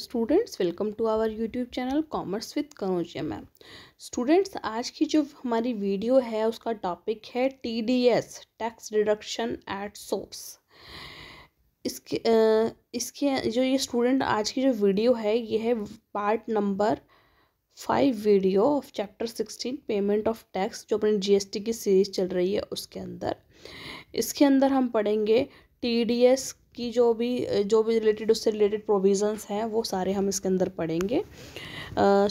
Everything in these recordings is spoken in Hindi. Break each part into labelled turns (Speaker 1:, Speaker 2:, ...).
Speaker 1: students welcome to our YouTube channel commerce with Kanojia ma'am students आज की जो हमारी वीडियो है उसका टॉपिक है T D S tax deduction at source इसके इसके जो ये स्टूडेंट आज की जो वीडियो है ये है part number five video of chapter sixteen payment of tax जो अपनी जीएसटी की सीरीज चल रही है उसके अंदर इसके अंदर हम पढ़ेंगे टी डी एस की जो भी जो भी रिलेटेड उससे रिलेटेड प्रोविज़न्स हैं वो सारे हम इसके अंदर पढ़ेंगे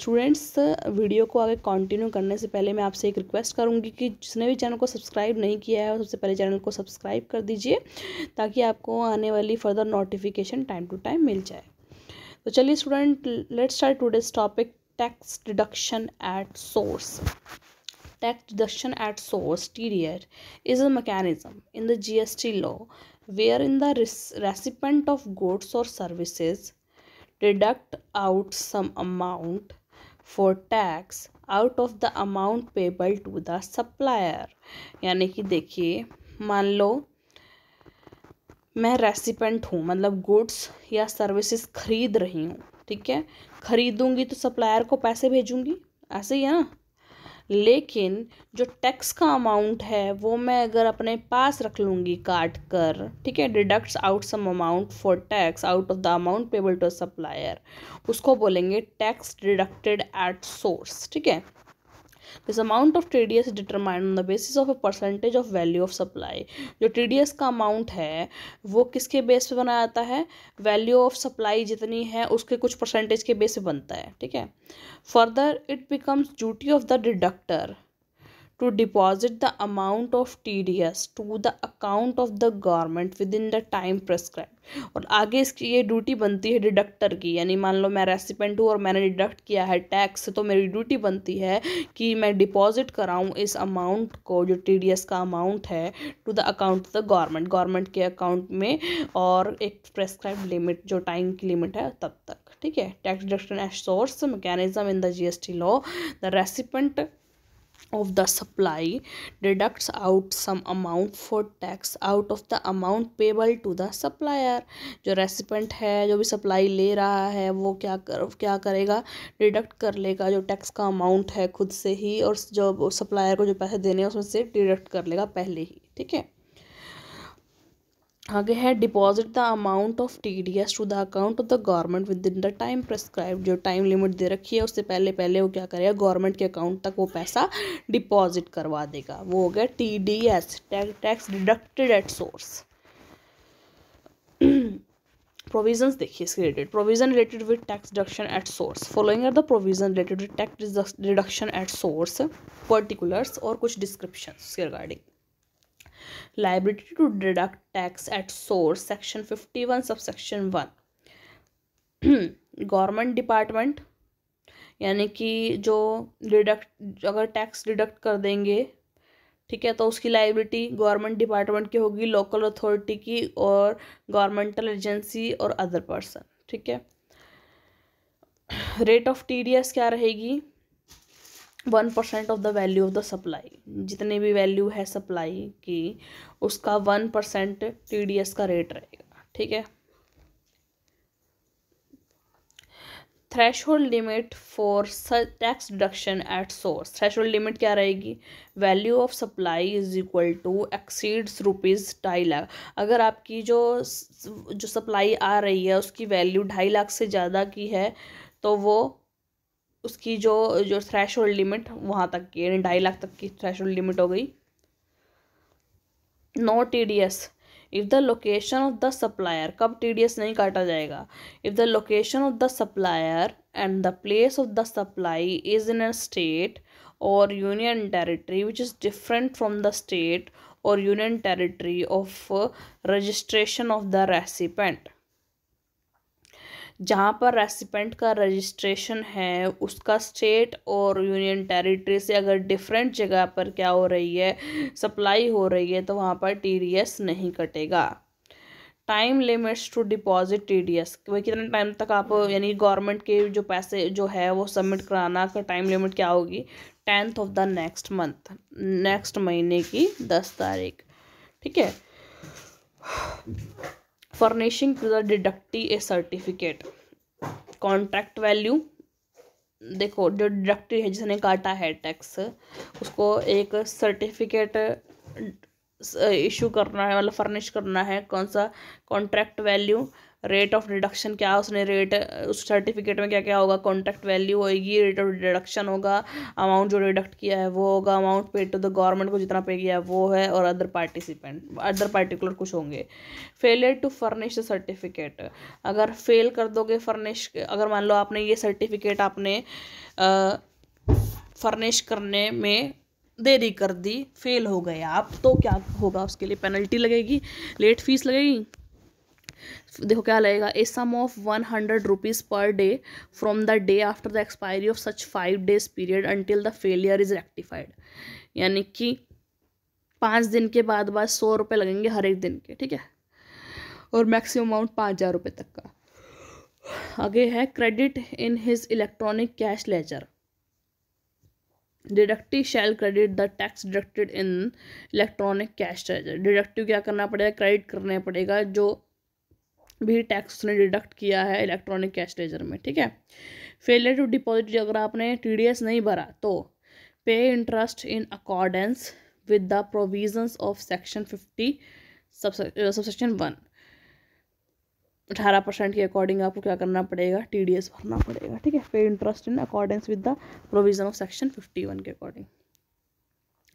Speaker 1: स्टूडेंट्स uh, वीडियो को आगे कंटिन्यू करने से पहले मैं आपसे एक रिक्वेस्ट करूँगी कि जिसने भी चैनल को सब्सक्राइब नहीं किया है सबसे पहले चैनल को सब्सक्राइब कर दीजिए ताकि आपको आने वाली further notification time to time मिल जाए तो चलिए student let's start today's topic tax deduction at source tax deduction at is a mechanism in the G S T law in the recipient of goods or services deduct out some amount for tax out of the amount payable to the supplier यानी कि देखिए मान लो मैं रेसिपेंट हूँ मतलब गुड्स या सर्विसेज खरीद रही हूँ ठीक है खरीदूंगी तो सप्लायर को पैसे भेजूंगी ऐसे ही है ना लेकिन जो टैक्स का अमाउंट है वो मैं अगर अपने पास रख लूँगी काट कर ठीक है deducts out some amount for tax out of the amount payable to supplier उसको बोलेंगे टैक्स डिडक्टेड एट सोर्स ठीक है this amount of T D S determined on the basis of a percentage of value of supply जो टी डी एस का अमाउंट है वो किसके बेस पे बनाया जाता है वैल्यू ऑफ सप्लाई जितनी है उसके कुछ परसेंटेज के बेस पे बनता है ठीक है further it becomes duty of the deductor to deposit the amount of TDS to the account of the government within the time prescribed और आगे इसकी ये ड्यूटी बनती है डिडक्टर की यानी मान लो मैं रेसिपेंट हूँ और मैंने डिडक्ट किया है टैक्स तो मेरी ड्यूटी बनती है कि मैं डिपॉजिट कराऊँ इस अमाउंट को जो टीडीएस का अमाउंट है to the account of the government government के अकाउंट में और एक प्रेस्क्राइब लिमिट जो टाइम की लिमिट है तब तक ठीक है tax deduction as source mechanism in the T law the recipient of the supply deducts out some amount for tax out of the amount payable to the supplier जो recipient है जो भी supply ले रहा है वो क्या कर क्या करेगा deduct कर लेगा जो tax का amount है खुद से ही और जो supplier को जो पैसे देने हैं उसमें से deduct कर लेगा पहले ही ठीक है आगे है deposit the amount of T D S to the account of the government within the time prescribe जो टाइम लिमिट दे रखी है उससे पहले पहले वो क्या करेगा गवर्नमेंट के अकाउंट तक वो पैसा डिपॉजिट करवा देगा वो हो गया T D S tax deducted at source provision देखिए इसके related provision related with tax deduction at source following are the provision related with tax deduction at source particulars और कुछ डिस्क्रिप्शन के regarding liability to deduct tax at source section 51 subsection 1 government department यानी कि जो डिडक्ट अगर टैक्स डिडक्ट कर देंगे ठीक है तो उसकी लाइबिलिटी गवर्नमेंट डिपार्टमेंट की होगी लोकल अथॉरिटी की और गवर्नमेंटल एजेंसी और अदर पर्सन ठीक है रेट ऑफ टीडीएस क्या रहेगी one percent of the value of the supply जितनी भी वैल्यू है सप्लाई की उसका one percent T D S का रेट रहेगा ठीक है threshold limit for tax deduction at source threshold limit क्या रहेगी value of supply is equal to exceeds rupees ढाई लाख अगर आपकी जो जो सप्लाई आ रही है उसकी वैल्यू ढाई लाख से ज़्यादा की है तो वो उसकी जो जो थ्रेश लिमिट वहाँ तक की यानी ढाई लाख तक की थ्रेश लिमिट हो गई no T D S if the location of the supplier कब टी डी एस नहीं काटा जाएगा if the location of the supplier and the place of the supply is in a state और union territory which is different from the state और union territory of registration of the recipient जहाँ पर रेसिपेंट का रजिस्ट्रेशन है उसका स्टेट और यूनियन टेरिटरी से अगर डिफरेंट जगह पर क्या हो रही है सप्लाई हो रही है तो वहाँ पर टी नहीं कटेगा time limits to deposit T D S कितने टाइम तक आप यानी गवर्नमेंट के जो पैसे जो है वो सबमिट कराना का टाइम लिमिट क्या होगी tenth of the next month next महीने की दस तारीख ठीक है furnishing to the deductee a certificate contract value देखो जो डिडक्टी है जिसने काटा है टैक्स उसको एक सर्टिफिकेट इशू करना है मतलब फर्निश करना है कौन सा contract value rate of deduction क्या है उसने रेट उस सर्टिफिकेट में क्या क्या होगा कॉन्ट्रैक्ट वैल्यू होगी रेट ऑफ डिडक्शन होगा अमाउंट जो डिडक्ट किया है वो होगा amount paid to the government को जितना पे किया है वो है और अदर पार्टिसिपेंट अदर पार्टिकुलर कुछ होंगे failure to furnish the certificate अगर फेल कर दोगे फर्निश अगर मान लो आपने ये सर्टिफिकेट आपने फर्निश करने में देरी कर दी फेल हो गए आप तो क्या होगा उसके लिए पेनल्टी लगेगी लेट फीस लगेगी देखो क्या लगेगा a sum of one hundred rupees per day from the day after the expiry of such five days period until the failure is rectified यानी कि पाँच दिन के बाद बाद सौ रुपये लगेंगे हर एक दिन के ठीक है और मैक्सिमम अमाउंट पाँच हज़ार रुपये तक का आगे है credit in his electronic cash ledger deductee shall credit the tax deducted in electronic cash ledger deductee क्या करना पड़ेगा क्रेडिट करना पड़ेगा जो भी टैक्स उसने डिडक्ट किया है इलेक्ट्रॉनिक कैश लेजर में ठीक है फेलियर टू डिपॉजिट अगर आपने टी नहीं भरा तो pay interest in accordance with the provisions of section fifty section one अठारह परसेंट के अकॉर्डिंग आपको क्या करना पड़ेगा टी डी एस भरना पड़ेगा ठीक है pay interest in accordance with the provision of section fifty one के अकॉर्डिंग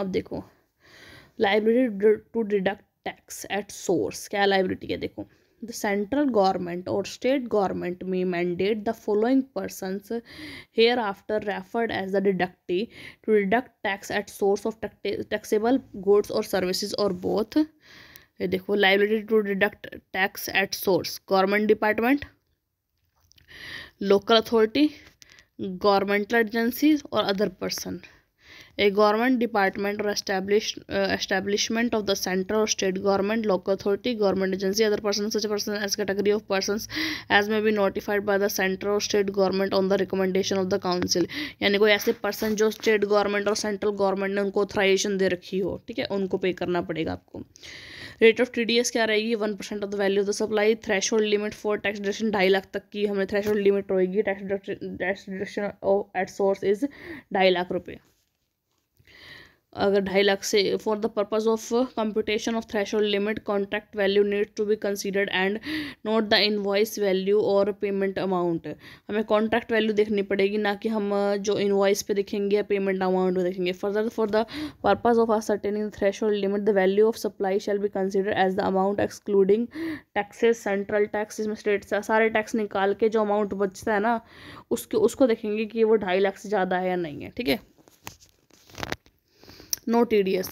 Speaker 1: अब देखो liability to deduct tax at source क्या लाइब्रेरी है देखो the central government or state government may mandate the following persons hereafter referred as the deductee to deduct tax at source of taxable goods or services or both ये देखो liability to deduct tax at source government department local authority governmental agency और other person a government department और एस्टेब्लिशमेंट ऑफ द सेंट्रल और state government local authority government agency other person such person as category of person as may be notified by the centre और state government on the recommendation of the council यानी कोई ऐसे पर्सन जो स्टेट गवर्नमेंट और सेंट्रल गवर्नमेंट ने उनको ऑथराइजेशन दे रखी हो ठीक है उनको पे करना पड़ेगा आपको रेट ऑफ टी क्या रहेगी one percent of the value of the supply threshold limit for tax deduction ढाई लाख तक की हमें थ्रेश होल्ड लिमिट रहेगी tax deduction at source is ढाई लाख रुपये अगर ढाई लाख से for the purpose of computation of hold limit contract value needs to be considered and not the invoice value और पेमेंट अमाउंट हमें कॉन्ट्रैक्ट वैल्यू देखनी पड़ेगी ना कि हम uh, जो इनवॉइस पे देखेंगे या पेमेंट अमाउंट पे देखेंगे further for the purpose of threshold limit the value of supply shall be consider as the amount excluding taxes central tax इसमें स्टेट सारे टैक्स निकाल के जो अमाउंट बचता है ना उसके उसको देखेंगे कि वो ढाई लाख से ज़्यादा है या नहीं है ठीक है no T D S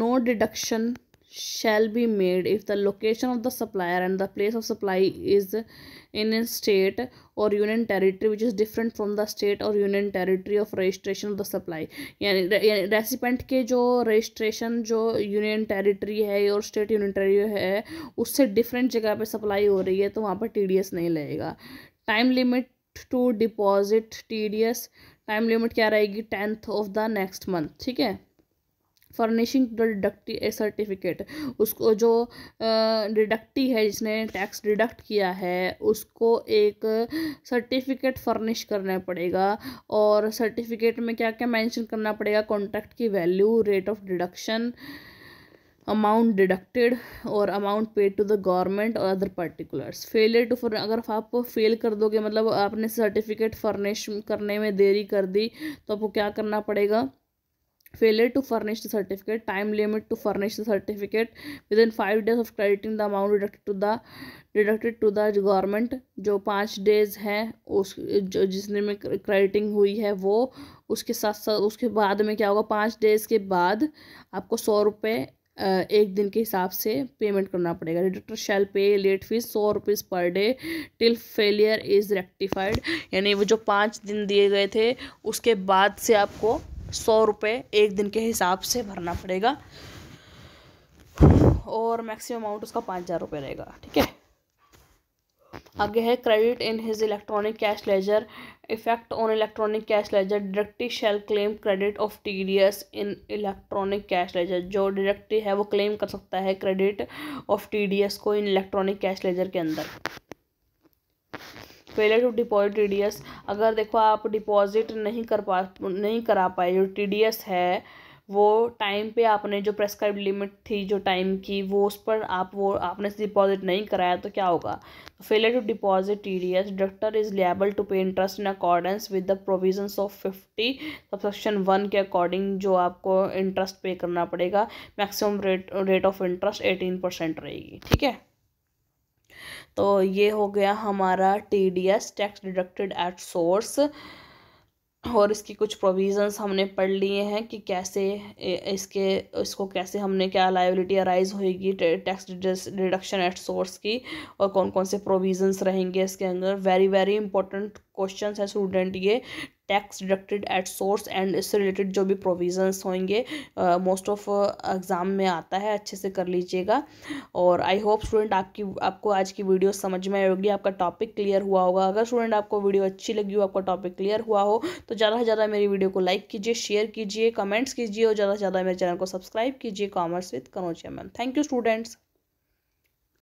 Speaker 1: no deduction shall be made if the location of the supplier and the place of supply is in state और union territory which is different from the state और union territory of registration of the supply यानी रेसिपेंट के जो रजिस्ट्रेशन जो यूनियन टेरिटरी है और स्टेट यूनियन टेरिटरी है उससे डिफरेंट जगह पर सप्लाई हो रही है तो वहाँ पर टी डी एस नहीं लगेगा time limit to deposit T D S time limit क्या रहेगी tenth of the next month ठीक है फर्निशिंग डिडक्टी सर्टिफिकेट उसको जो डिडक्टी है जिसने टैक्स डिडक्ट किया है उसको एक सर्टिफिकेट फर्निश करना पड़ेगा और सर्टिफिकेट में क्या क्या मेंशन करना पड़ेगा कॉन्ट्रैक्ट की value rate of deduction amount deducted और amount paid to the government और अदर पर्टिकुलर्स फेलियर टू फर अगर आप फेल कर दोगे मतलब आपने सर्टिफिकेट फर्निश करने में देरी कर दी तो आपको क्या करना पड़ेगा failure to furnish certificate time limit to furnish furnish the certificate within 5 days of crediting the amount deducted to the deducted to the government जो पाँच डेज है उस जो जिसने में क्रेडिटिंग हुई है वो उसके साथ साथ उसके बाद में क्या होगा पाँच डेज के बाद आपको सौ रुपये एक दिन के हिसाब से पेमेंट करना पड़ेगा deductor shall pay late fees सौ rupees per day till failure is rectified यानी वो जो पाँच दिन दिए गए थे उसके बाद से आपको सौ रुपये एक दिन के हिसाब से भरना पड़ेगा और मैक्सिमम अमाउंट उसका पाँच हज़ार रुपये रहेगा ठीक है आगे है credit in his electronic cash ledger effect on electronic cash ledger deductee shall claim credit of T D S in electronic cash ledger जो डायरेक्टरी है वो क्लेम कर सकता है credit of T D S को इन इलेक्ट्रॉनिक कैश लेजर के अंदर failure to deposit T D S अगर देखो आप डिपॉजिट नहीं कर पा नहीं करा पाए जो टी डी एस है वो टाइम पे आपने जो प्रेस्क्राइब लिमिट थी जो टाइम की वो उस पर आप वो आपने डिपॉजिट नहीं कराया तो क्या होगा failure to deposit T D S deductor is liable to pay interest in accordance with the provisions of fifty subsection one के अकॉर्डिंग जो आपको इंटरेस्ट पे करना पड़ेगा maximum rate rate of interest eighteen percent रहेगी ठीक है तो ये हो गया हमारा T D S tax deducted at source और इसकी कुछ प्रोविजंस हमने पढ़ लिए हैं कि कैसे इसके इसको कैसे हमने क्या लाइबिलिटी अराइज होएगी टैक्स डिडक्शन एट सोर्स की और कौन कौन से प्रोविजंस रहेंगे इसके अंदर वेरी वेरी इंपॉर्टेंट क्वेश्चन है स्टूडेंट ये tax deducted at source and इससे रिलेटेड जो भी प्रोविजंस होंगे मोस्ट ऑफ एग्ज़ाम में आता है अच्छे से कर लीजिएगा और आई होप स्टूडेंट आपकी आपको आज की वीडियो समझ में आएगी आपका टॉपिक क्लियर हुआ होगा अगर स्टूडेंट आपको वीडियो अच्छी लगी हो आपका टॉपिक क्लियर हुआ हो तो ज़्यादा से ज़्यादा मेरी वीडियो को लाइक कीजिए शेयर कीजिए कमेंट्स कीजिए और ज़्यादा से ज़्यादा मेरे चैनल को सब्सक्राइब कीजिए commerce with Kanojia ma'am thank you students